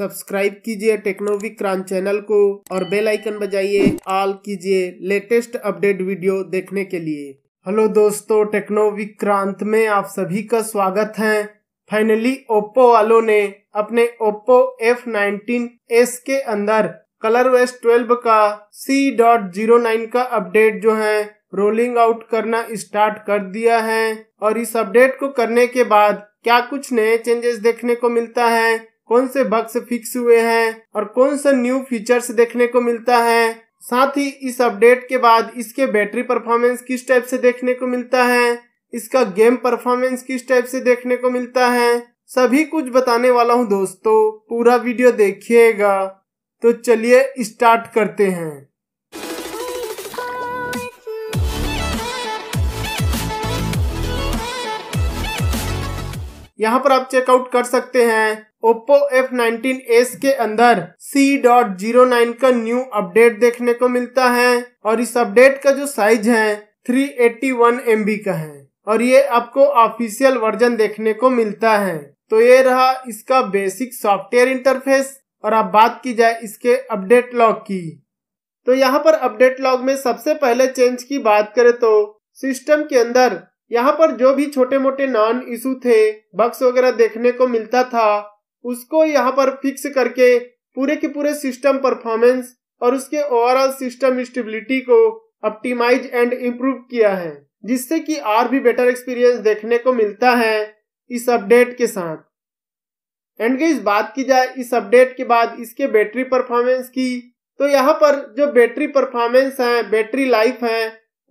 subscribe कीजिए टेक्नोविक crunch channel को और बेल आइकन बजाइए ऑल कीजिए लेटेस्ट अपडेट वीडियो देखने के लिए हेलो दोस्तों टेक्नोविक क्रांत में आप सभी का स्वागत है फाइनली ओप्पो वालों ने अपने ओप्पो एफ नाइनटीन एस के अंदर कलर वेस्ट ट्वेल्व का सी डॉट जीरो नाइन का अपडेट जो है रोलिंग आउट करना स्टार्ट कर दिया है और इस अपडेट को करने के बाद क्या कुछ नए चेंजेस देखने को मिलता है कौन से बग्स फिक्स हुए हैं और कौन सा न्यू फीचर्स देखने को मिलता है साथ ही इस अपडेट के बाद इसके बैटरी परफॉर्मेंस किस टाइप से देखने को मिलता है इसका गेम परफॉर्मेंस किस टाइप से देखने को मिलता है सभी कुछ बताने वाला हूँ दोस्तों पूरा वीडियो देखिएगा तो चलिए स्टार्ट करते हैं यहाँ पर आप चेकआउट कर सकते हैं ओप्पो एफ नाइनटीन एस के अंदर सी डॉट जीरो नाइन का न्यू अपडेट देखने को मिलता है और इस अपडेट का जो साइज है three eighty one M B का है और ये आपको ऑफिशियल वर्जन देखने को मिलता है तो ये रहा इसका बेसिक सॉफ्टवेयर इंटरफेस और अब बात की जाए इसके अपडेट लॉग की तो यहाँ पर अपडेट लॉग में सबसे पहले चेंज की बात करें तो सिस्टम के अंदर यहाँ पर जो भी छोटे मोटे नॉन इशू थे बक्स वगैरह देखने को मिलता था उसको यहाँ पर फिक्स करके पूरे के पूरे सिस्टम परफॉर्मेंस और उसके ओवरऑल सिस्टम स्टेबिलिटी को ऑप्टिमाइज एंड इम्प्रूव किया है जिससे कि और भी बेटर एक्सपीरियंस देखने को मिलता है इस अपडेट के साथ एंड इस बात की जाए इस अपडेट के बाद इसके बैटरी परफॉर्मेंस की तो यहाँ पर जो बैटरी परफॉर्मेंस है बैटरी लाइफ है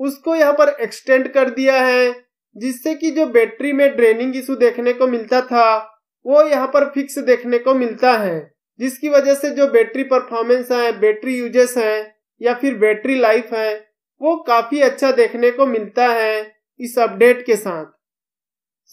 उसको यहाँ पर एक्सटेंड कर दिया है जिससे कि जो बैटरी में ड्रेनिंग इशू देखने को मिलता था वो यहाँ पर फिक्स देखने को मिलता है जिसकी वजह से जो बैटरी परफॉर्मेंस है बैटरी यूजेस है या फिर बैटरी लाइफ है वो काफ़ी अच्छा देखने को मिलता है इस अपडेट के साथ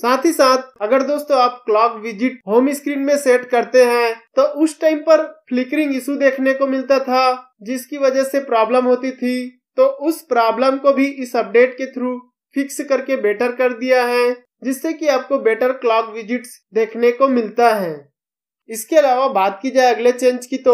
साथ ही साथ अगर दोस्तों आप क्लॉक विजिट होम स्क्रीन में सेट करते हैं तो उस टाइम पर फ्लिकरिंग इशू देखने को मिलता था जिसकी वजह से प्रॉब्लम होती थी तो उस प्रॉब्लम को भी इस अपडेट के थ्रू फिक्स करके बेटर कर दिया है जिससे कि आपको बेटर क्लॉक विजिट्स देखने को मिलता है इसके अलावा बात की जाए अगले चेंज की तो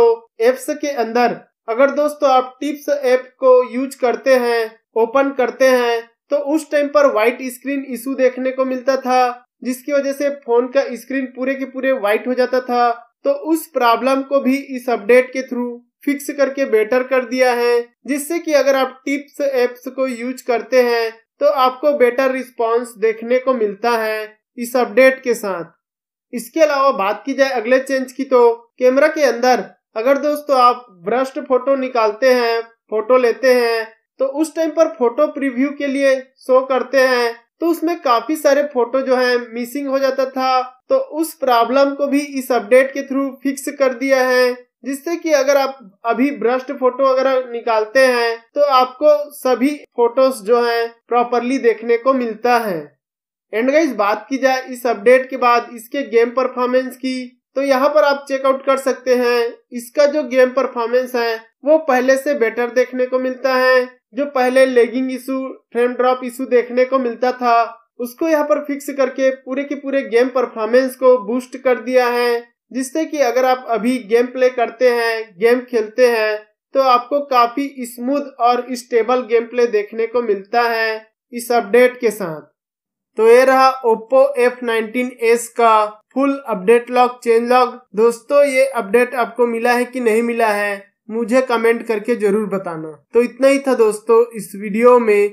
एप्स के अंदर अगर दोस्तों आप टिप्स ऐप को यूज करते हैं ओपन करते हैं तो उस टाइम पर व्हाइट स्क्रीन इशू देखने को मिलता था जिसकी वजह से फोन का स्क्रीन पूरे के पूरे व्हाइट हो जाता था तो उस प्रॉब्लम को भी इस अपडेट के थ्रू फिक्स करके बेटर कर दिया है जिससे कि अगर आप टिप्स एप्स को यूज करते हैं तो आपको बेटर रिस्पॉन्स देखने को मिलता है इस अपडेट के साथ इसके अलावा बात की जाए अगले चेंज की तो कैमरा के अंदर अगर दोस्तों आप ब्रस्ट फोटो निकालते हैं फोटो लेते हैं तो उस टाइम पर फोटो प्रीव्यू के लिए शो करते हैं तो उसमें काफी सारे फोटो जो है मिसिंग हो जाता था तो उस प्रॉब्लम को भी इस अपडेट के थ्रू फिक्स कर दिया है जिससे कि अगर आप अभी भ्रष्ट फोटो अगर निकालते हैं तो आपको सभी फोटोज जो हैं प्रॉपरली देखने को मिलता है एंड गाइज बात की जाए इस अपडेट के बाद इसके गेम परफॉर्मेंस की तो यहाँ पर आप चेकआउट कर सकते हैं इसका जो गेम परफॉर्मेंस है वो पहले से बेटर देखने को मिलता है जो पहले lagging issue frame drop issue देखने को मिलता था उसको यहाँ पर फिक्स करके पूरे के पूरे गेम परफॉर्मेंस को बूस्ट कर दिया है जिससे कि अगर आप अभी गेम प्ले करते हैं गेम खेलते हैं तो आपको काफी स्मूथ और स्टेबल गेम प्ले देखने को मिलता है इस अपडेट के साथ तो ये रहा ओप्पो एफ नाइनटीन एस का full update log change log दोस्तों ये अपडेट आपको मिला है कि नहीं मिला है मुझे कमेंट करके जरूर बताना तो इतना ही था दोस्तों इस वीडियो में